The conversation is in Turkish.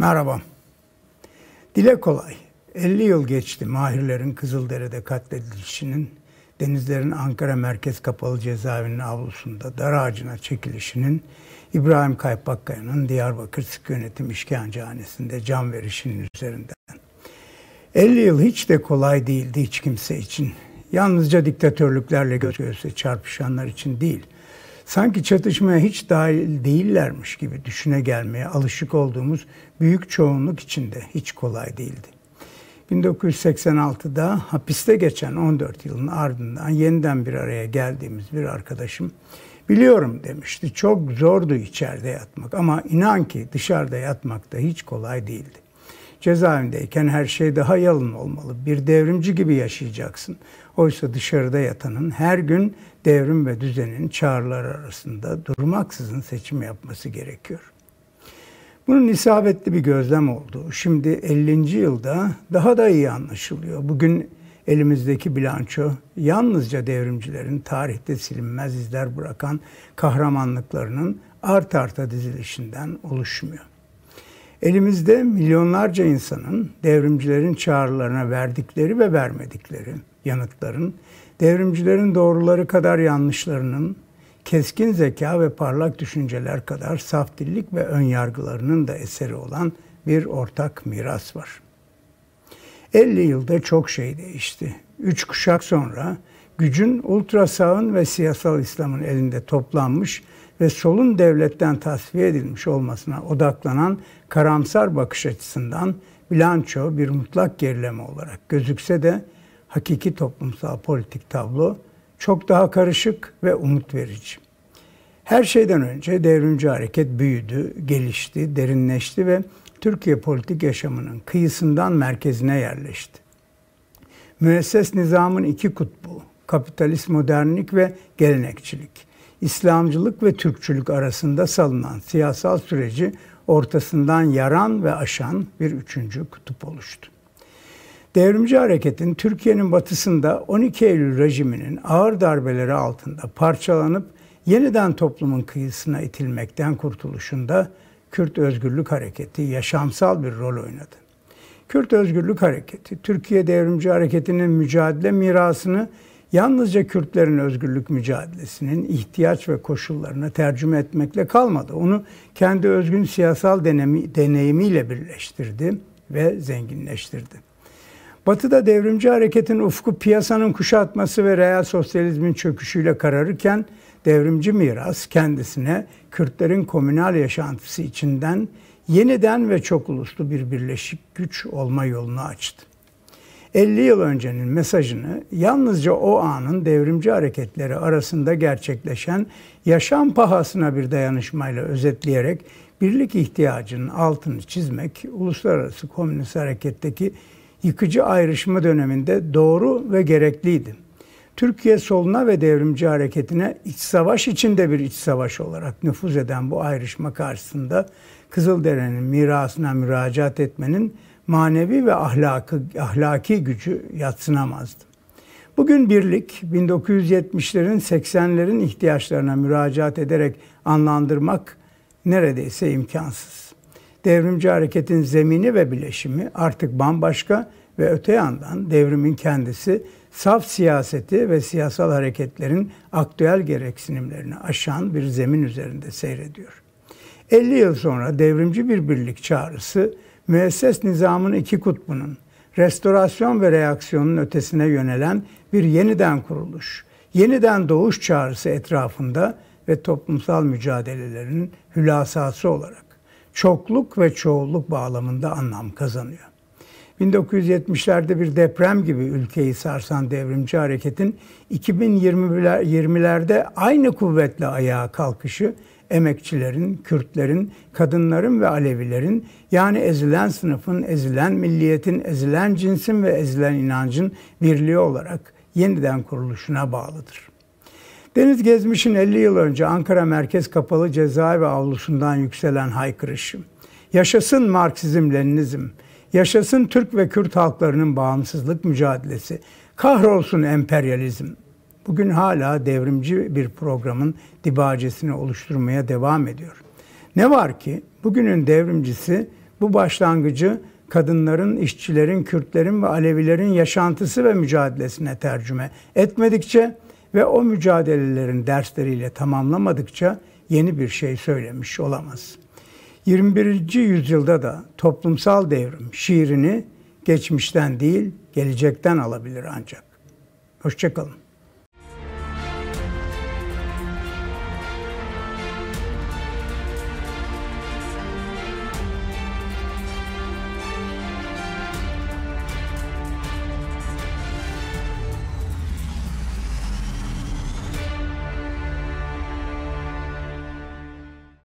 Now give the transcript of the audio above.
Merhaba. Dile kolay. 50 yıl geçti Mahirlerin Kızıldere'de katledilişinin, denizlerin Ankara Merkez Kapalı Cezaevinin avlusunda dar ağacına çekilişinin, İbrahim Kaypakkaya'nın Diyarbakır Sık Yönetim İşkencehanesi'nde can verişinin üzerinden. 50 yıl hiç de kolay değildi hiç kimse için. Yalnızca diktatörlüklerle göz göze çarpışanlar için değil.'' sanki çatışmaya hiç dahil değillermiş gibi düşüne gelmeye alışık olduğumuz büyük çoğunluk içinde hiç kolay değildi. 1986'da hapiste geçen 14 yılın ardından yeniden bir araya geldiğimiz bir arkadaşım biliyorum demişti. Çok zordu içeride yatmak ama inan ki dışarıda yatmak da hiç kolay değildi. Cezaevindeyken her şey daha yalın olmalı. Bir devrimci gibi yaşayacaksın. Oysa dışarıda yatanın her gün devrim ve düzenin çağrılar arasında durmaksızın seçim yapması gerekiyor. Bunun isabetli bir gözlem oldu. Şimdi 50. yılda daha da iyi anlaşılıyor. Bugün elimizdeki bilanço yalnızca devrimcilerin tarihte silinmez izler bırakan kahramanlıklarının art arta dizilişinden oluşmuyor. Elimizde milyonlarca insanın devrimcilerin çağrılarına verdikleri ve vermedikleri yanıtların, devrimcilerin doğruları kadar yanlışlarının, keskin zeka ve parlak düşünceler kadar saf dillik ve ön yargılarının da eseri olan bir ortak miras var. 50 yılda çok şey değişti. Üç kuşak sonra gücün ultra sağın ve siyasal İslam'ın elinde toplanmış ve solun devletten tasfiye edilmiş olmasına odaklanan karamsar bakış açısından bilanço bir mutlak gerileme olarak gözükse de hakiki toplumsal politik tablo çok daha karışık ve umut verici. Her şeyden önce devrimci hareket büyüdü, gelişti, derinleşti ve Türkiye politik yaşamının kıyısından merkezine yerleşti. Müesses nizamın iki kutbu, kapitalist modernlik ve gelenekçilik. İslamcılık ve Türkçülük arasında salınan siyasal süreci ortasından yaran ve aşan bir üçüncü kutup oluştu. Devrimci hareketin Türkiye'nin batısında 12 Eylül rejiminin ağır darbeleri altında parçalanıp yeniden toplumun kıyısına itilmekten kurtuluşunda Kürt Özgürlük Hareketi yaşamsal bir rol oynadı. Kürt Özgürlük Hareketi, Türkiye Devrimci Hareketi'nin mücadele mirasını yalnızca Kürtlerin özgürlük mücadelesinin ihtiyaç ve koşullarına tercüme etmekle kalmadı. Onu kendi özgün siyasal denemi, deneyimiyle birleştirdi ve zenginleştirdi. Batı'da devrimci hareketin ufku piyasanın kuşatması ve real sosyalizmin çöküşüyle kararırken devrimci miras kendisine Kürtlerin komünal yaşantısı içinden yeniden ve çok uluslu bir birleşik güç olma yolunu açtı. 50 yıl öncenin mesajını yalnızca o anın devrimci hareketleri arasında gerçekleşen yaşam pahasına bir dayanışmayla özetleyerek birlik ihtiyacının altını çizmek uluslararası komünist hareketteki yıkıcı ayrışma döneminde doğru ve gerekliydi. Türkiye soluna ve devrimci hareketine iç savaş içinde bir iç savaş olarak nüfuz eden bu ayrışma karşısında Kızıldere'nin mirasına müracaat etmenin manevi ve ahlakı, ahlaki gücü yatsınamazdı. Bugün birlik 1970'lerin 80'lerin ihtiyaçlarına müracaat ederek anlandırmak neredeyse imkansız. Devrimci hareketin zemini ve bileşimi artık bambaşka ve öte yandan devrimin kendisi saf siyaseti ve siyasal hareketlerin aktüel gereksinimlerini aşan bir zemin üzerinde seyrediyor. 50 yıl sonra devrimci bir birlik çağrısı, müesses nizamın iki kutbunun, restorasyon ve reaksiyonun ötesine yönelen bir yeniden kuruluş, yeniden doğuş çağrısı etrafında ve toplumsal mücadelelerin hülasası olarak çokluk ve çoğulluk bağlamında anlam kazanıyor. 1970'lerde bir deprem gibi ülkeyi sarsan devrimci hareketin 2020'lerde aynı kuvvetle ayağa kalkışı emekçilerin, Kürtlerin, kadınların ve Alevilerin yani ezilen sınıfın, ezilen milliyetin, ezilen cinsin ve ezilen inancın birliği olarak yeniden kuruluşuna bağlıdır. Deniz Gezmiş'in 50 yıl önce Ankara Merkez Kapalı Cezaevi avlusundan yükselen haykırışı. Yaşasın Marksizm, Leninizm. Yaşasın Türk ve Kürt halklarının bağımsızlık mücadelesi. Kahrolsun emperyalizm bugün hala devrimci bir programın dibacesini oluşturmaya devam ediyor. Ne var ki bugünün devrimcisi bu başlangıcı kadınların, işçilerin, Kürtlerin ve Alevilerin yaşantısı ve mücadelesine tercüme etmedikçe ve o mücadelelerin dersleriyle tamamlamadıkça yeni bir şey söylemiş olamaz. 21. yüzyılda da toplumsal devrim şiirini geçmişten değil gelecekten alabilir ancak. Hoşçakalın.